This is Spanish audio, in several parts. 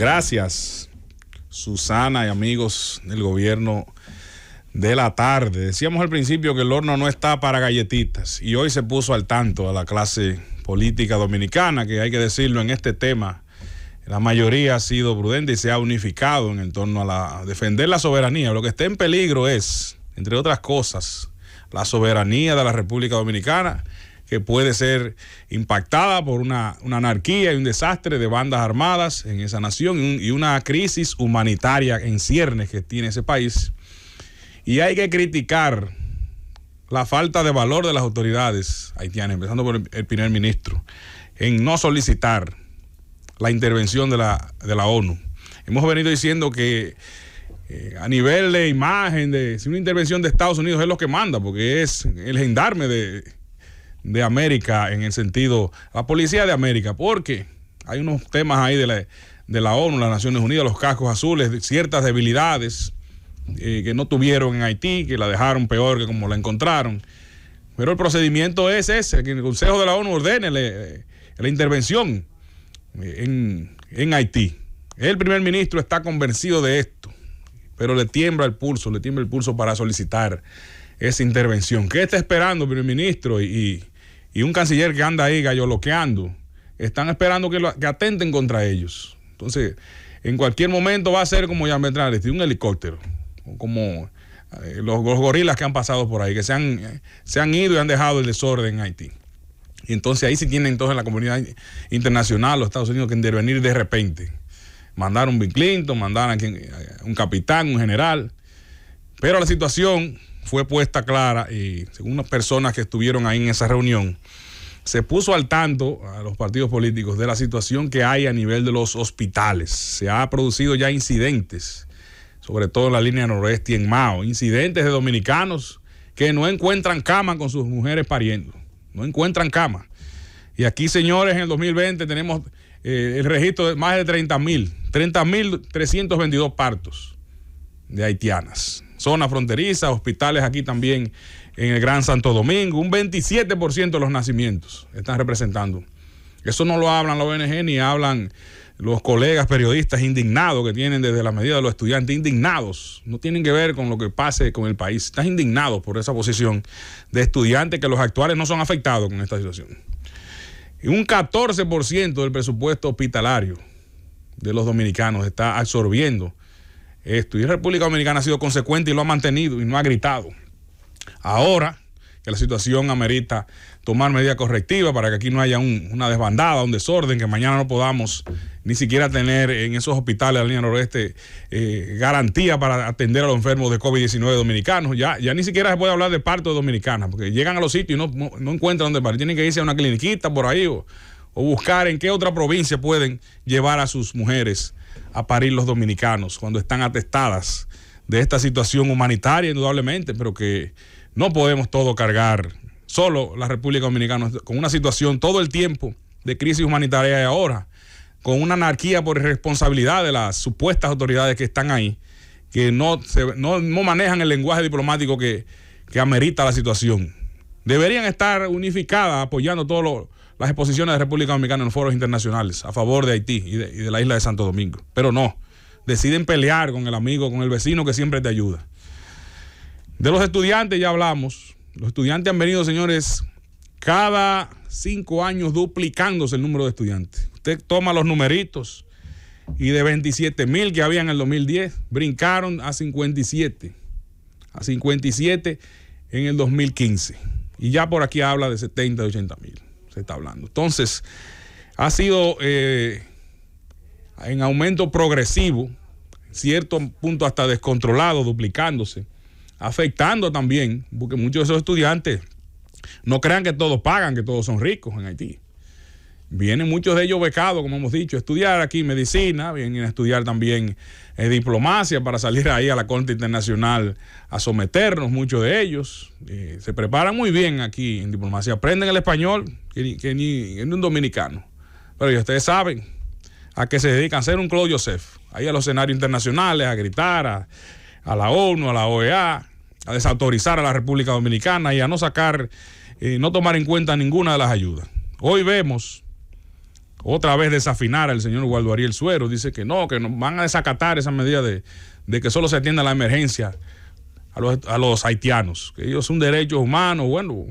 Gracias, Susana y amigos del gobierno de la tarde. Decíamos al principio que el horno no está para galletitas y hoy se puso al tanto a la clase política dominicana, que hay que decirlo en este tema. La mayoría ha sido prudente y se ha unificado en torno a la, defender la soberanía. Lo que está en peligro es, entre otras cosas, la soberanía de la República Dominicana que puede ser impactada por una, anarquía y un desastre de bandas armadas en esa nación y, una crisis humanitaria en ciernes que tiene ese país. Y hay que criticar la falta de valor de las autoridades haitianas, empezando por el primer ministro, en no solicitar la intervención de la, ONU. Hemos venido diciendo que eh, a nivel de imagen, de si una intervención de Estados Unidos es lo que manda, porque es el gendarme de, de América en el sentido, la policía de América, porque hay unos temas ahí de la, ONU, las Naciones Unidas, los cascos azules, ciertas debilidades eh, que no tuvieron en Haití, que la dejaron peor que como la encontraron. Pero el procedimiento es ese, que el Consejo de la ONU ordene la intervención eh, en, Haití. El primer ministro está convencido de esto, pero le tiembla el pulso, le tiembla el pulso para solicitar esa intervención. ¿Qué está esperando, primer ministro? Y, y un canciller que anda ahí galloloqueando, están esperando que, atenten contra ellos. Entonces, en cualquier momento va a ser como ya Bertrand este, un helicóptero, como eh, los, gorilas que han pasado por ahí, que se han, se han ido y han dejado el desorden en Haití. Y entonces ahí sí tiene entonces la comunidad internacional, los Estados Unidos, que intervenir de repente. Mandar un Bill Clinton, mandar a un capitán, un general. Pero la situación fue puesta clara, y según las personas que estuvieron ahí en esa reunión, se puso al tanto a los partidos políticos de la situación que hay a nivel de los hospitales. Se ha producido ya incidentes, sobre todo en la línea noroeste y en Mao, incidentes de dominicanos que no encuentran cama con sus mujeres pariendo, no encuentran cama. Y aquí, señores, en el 2020 tenemos eh, el registro de más de 30 mil, 30 partos de haitianas zona fronteriza, hospitales aquí también en el Gran Santo Domingo. Un 27% de los nacimientos están representando. Eso no lo hablan la ONG ni hablan los colegas periodistas indignados que tienen desde la medida de los estudiantes, indignados, no tienen que ver con lo que pase con el país, están indignados por esa posición de estudiantes que los actuales no son afectados con esta situación. un 14% del presupuesto hospitalario de los dominicanos está absorbiendo esto. Y la República Dominicana ha sido consecuente y lo ha mantenido y no ha gritado. Ahora que la situación amerita tomar medidas correctivas para que aquí no haya una desbandada, un desorden, que mañana no podamos ni siquiera tener en esos hospitales de la línea noroeste eh, garantía para atender a los enfermos de COVID-19 dominicanos. Ya, ya ni siquiera se puede hablar de parto dominicana, porque llegan a los sitios y no, encuentran dónde parto. Tienen que irse a una cliniquita por ahí o buscar en qué otra provincia pueden llevar a sus mujeres a parir los dominicanos cuando están atestadas de esta situación humanitaria, indudablemente, pero que no podemos todo cargar solo la República Dominicana con una situación todo el tiempo de crisis humanitaria y ahora, con una anarquía por irresponsabilidad de las supuestas autoridades que están ahí, que no, no, manejan el lenguaje diplomático que, que, amerita la situación. Deberían estar unificadas apoyando todos los las exposiciones de República Dominicana en foros internacionales a favor de Haití y de, la isla de Santo Domingo. Pero no, deciden pelear con el amigo, con el vecino que siempre te ayuda. De los estudiantes ya hablamos. Los estudiantes han venido, señores, cada cinco años duplicándose el número de estudiantes. Usted toma los numeritos y de 27 mil que había en el 2010, brincaron a 57. A 57 en el 2015. Y ya por aquí habla de 70, 80 mil se está hablando. Entonces, ha sido eh, en aumento progresivo, en cierto punto hasta descontrolado, duplicándose, afectando también, porque muchos de esos estudiantes no crean que todos pagan, que todos son ricos en Haití vienen muchos de ellos becados, como hemos dicho, estudiar aquí medicina, vienen a estudiar también eh, diplomacia para salir ahí a la Corte Internacional a someternos, muchos de ellos. Eh, se preparan muy bien aquí en diplomacia, aprenden el español, que ni, un dominicano. Pero ustedes saben a qué se dedican, a ser un Claude Joseph, ahí a los escenarios internacionales, a gritar, a, la ONU, a la OEA, a desautorizar a la República Dominicana y a no sacar, eh, no tomar en cuenta ninguna de las ayudas. Hoy vemos otra vez desafinar el señor Waldo Ariel Suero. Dice que no, que no, van a desacatar esa medida de, que solo se atienda la emergencia a los, haitianos, que ellos son derechos humanos. Bueno,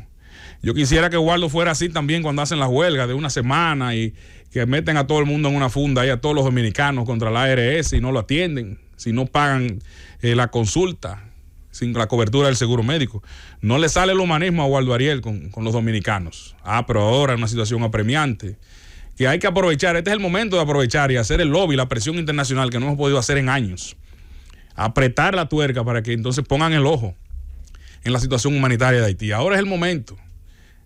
yo quisiera que ...Gualdo fuera así también cuando hacen la huelga... de una semana y que meten a todo el mundo en una funda y a todos los dominicanos contra la ARS y no lo atienden, si no pagan eh, la consulta sin la cobertura del seguro médico. No le sale el humanismo a Waldo Ariel con, con los dominicanos. Ah, pero ahora es una situación apremiante que hay que aprovechar. Este es el momento de aprovechar y hacer el lobby, la presión internacional que no hemos podido hacer en años. Apretar la tuerca para que entonces pongan el ojo en la situación humanitaria de Haití. Ahora es el momento.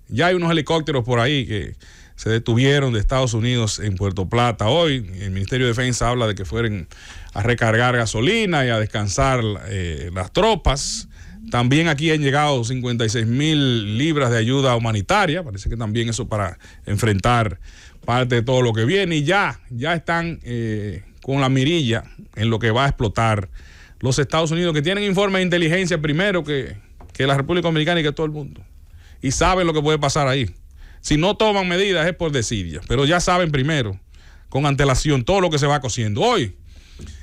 Ya hay unos helicópteros por ahí que se detuvieron de Estados Unidos en Puerto Plata. Hoy el Ministerio de Defensa habla de que fueron a recargar gasolina y a descansar eh, las tropas. También aquí han llegado 56 mil libras de ayuda humanitaria, parece que también eso para enfrentar parte de todo lo que viene y ya, ya están eh, con la mirilla en lo que va a explotar los Estados Unidos, que tienen informes de inteligencia primero que, la República Dominicana y que todo el mundo, y saben lo que puede pasar ahí. Si no toman medidas es por desidia, pero ya saben primero, con antelación, todo lo que se va cociendo. Hoy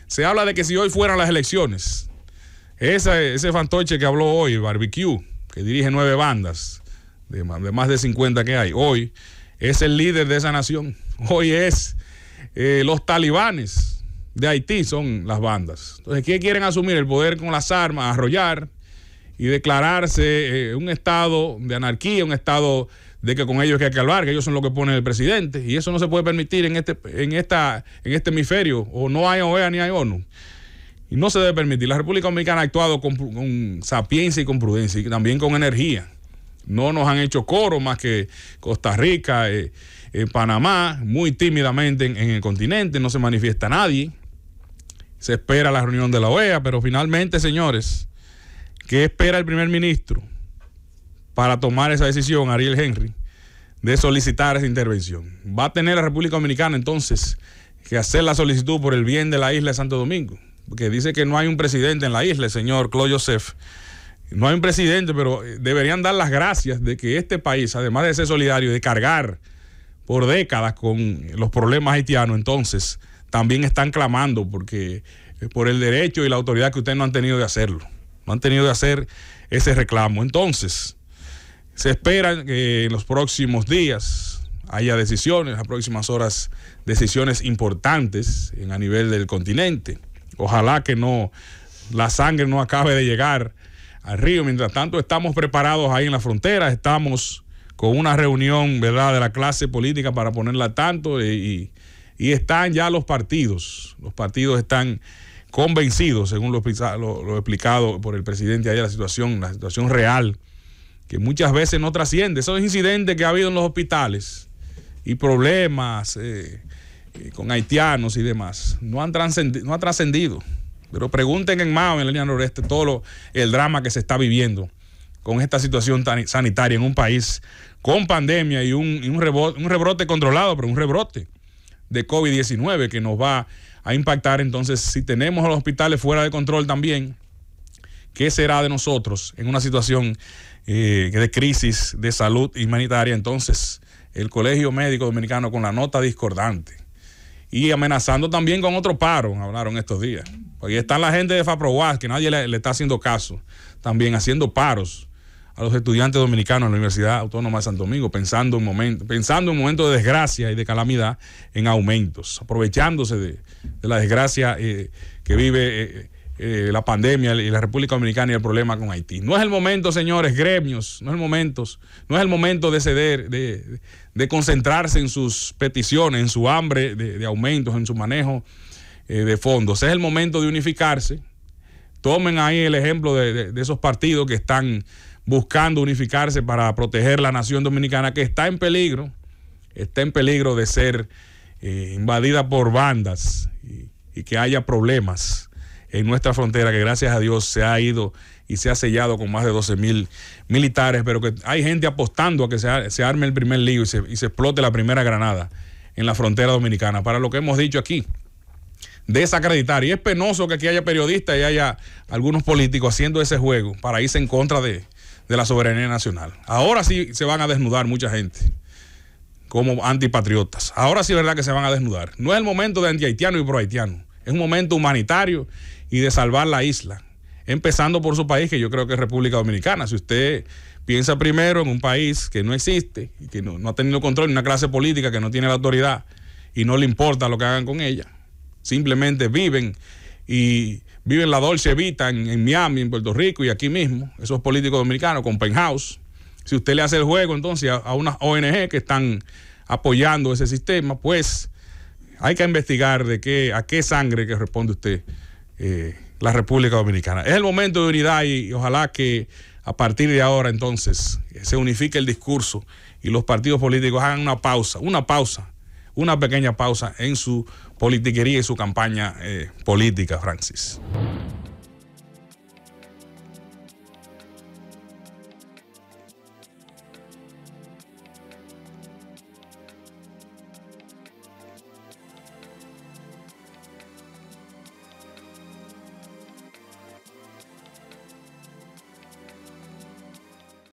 se habla de que si hoy fueran las elecciones, ese fantoche que habló hoy, el Barbecue, que dirige nueve bandas, de más, de 50 que hay, hoy es el líder de esa nación. Hoy es eh, los talibanes de Haití, son las bandas. Entonces, ¿qué quieren asumir? El poder con las armas, arrollar y declararse eh, un estado de anarquía, un estado de que con ellos hay que hablar, que ellos son los que ponen el presidente. Y eso no se puede permitir en este, en esta, en este hemisferio. O no hay OEA ni hay ONU. Y no se debe permitir. La República Dominicana ha actuado con, sapiencia y con prudencia y también con energía. No nos han hecho coro más que Costa Rica, eh, eh, Panamá, muy tímidamente en, en el continente, no se manifiesta nadie. Se espera la reunión de la OEA, pero finalmente, señores, ¿qué espera el primer ministro para tomar esa decisión, Ariel Henry, de solicitar esa intervención? ¿Va a tener la República Dominicana entonces que hacer la solicitud por el bien de la isla de Santo Domingo? que dice que no hay un presidente en la isla, el señor Claude Joseph. No hay un presidente, pero eh, deberían dar las gracias de que este país, además de ser solidario, de cargar por décadas con los problemas haitianos, entonces también están clamando porque eh, por el derecho y la autoridad que ustedes no han tenido de hacerlo, no han tenido de hacer ese reclamo. Entonces, se espera que en los próximos días haya decisiones, en las próximas horas decisiones importantes en, a nivel del continente ojalá que no, la sangre no acabe de llegar al río. Mientras tanto, estamos preparados ahí en la frontera, estamos con una reunión, ¿verdad?, de la clase política para ponerla tanto y, están ya los partidos, los partidos están convencidos, según lo, explicado por el presidente ayer, la situación, la situación real, que muchas veces no trasciende. Esos incidentes que ha habido en los hospitales y problemas, eh, eh, con haitianos y demás, no, han no ha trascendido. Pero pregunten en Mao, en la línea noreste, todo el drama que se está viviendo con esta situación sanitaria en un país con pandemia y un, un, rebrote, controlado, pero un rebrote de COVID-19 que nos va a impactar. Entonces, si tenemos a los hospitales fuera de control también, ¿qué será de nosotros en una situación eh, de crisis de salud humanitaria? Entonces, el Colegio Médico Dominicano con la nota discordante y amenazando también con otro paro, hablaron estos días. Ahí está la gente de FAPROWAS, que nadie le, está haciendo caso, también haciendo paros a los estudiantes dominicanos en la Universidad Autónoma de Santo Domingo, pensando en, momento, de desgracia y de calamidad en aumentos, aprovechándose de, la desgracia eh, que vive eh, eh, la pandemia y la República Dominicana y el problema con Haití. No es el momento, señores, gremios, no es el momento, no es el momento de ceder, de, concentrarse en sus peticiones, en su hambre de, aumentos, en su manejo eh, de fondos. Es el momento de unificarse. Tomen ahí el ejemplo de, esos partidos que están buscando unificarse para proteger la nación dominicana que está en peligro, está en peligro de ser eh, invadida por bandas y que haya problemas en nuestra frontera, que gracias a Dios se ha ido y se ha sellado con más de 12 mil militares, pero que hay gente apostando a que se, arme el primer lío y se, explote la primera granada en la frontera dominicana, para lo que hemos dicho aquí, desacreditar. Y es penoso que aquí haya periodistas y haya algunos políticos haciendo ese juego para irse en contra de, de la soberanía nacional. Ahora sí se van a desnudar mucha gente como antipatriotas. Ahora sí es verdad que se van a desnudar. No es el momento de antihaitiano y prohaitiano. Es un momento humanitario y de salvar la isla, empezando por su país, que yo creo que es República Dominicana. Si usted piensa primero en un país que no existe, que no, ha tenido control, una clase política que no tiene la autoridad y no le importa lo que hagan con ella, simplemente viven y viven la Dolce Vita en, Miami, en Puerto Rico y aquí mismo, esos políticos dominicanos con penthouse. Si usted le hace el juego entonces a, a unas ONG que están apoyando ese sistema, pues hay que investigar de qué, a qué sangre que responde usted eh, la República Dominicana. Es el momento de unidad y, ojalá que a partir de ahora entonces eh, se unifique el discurso y los partidos políticos hagan una pausa, una pausa, una pequeña pausa en su politiquería y su campaña eh, política, Francis.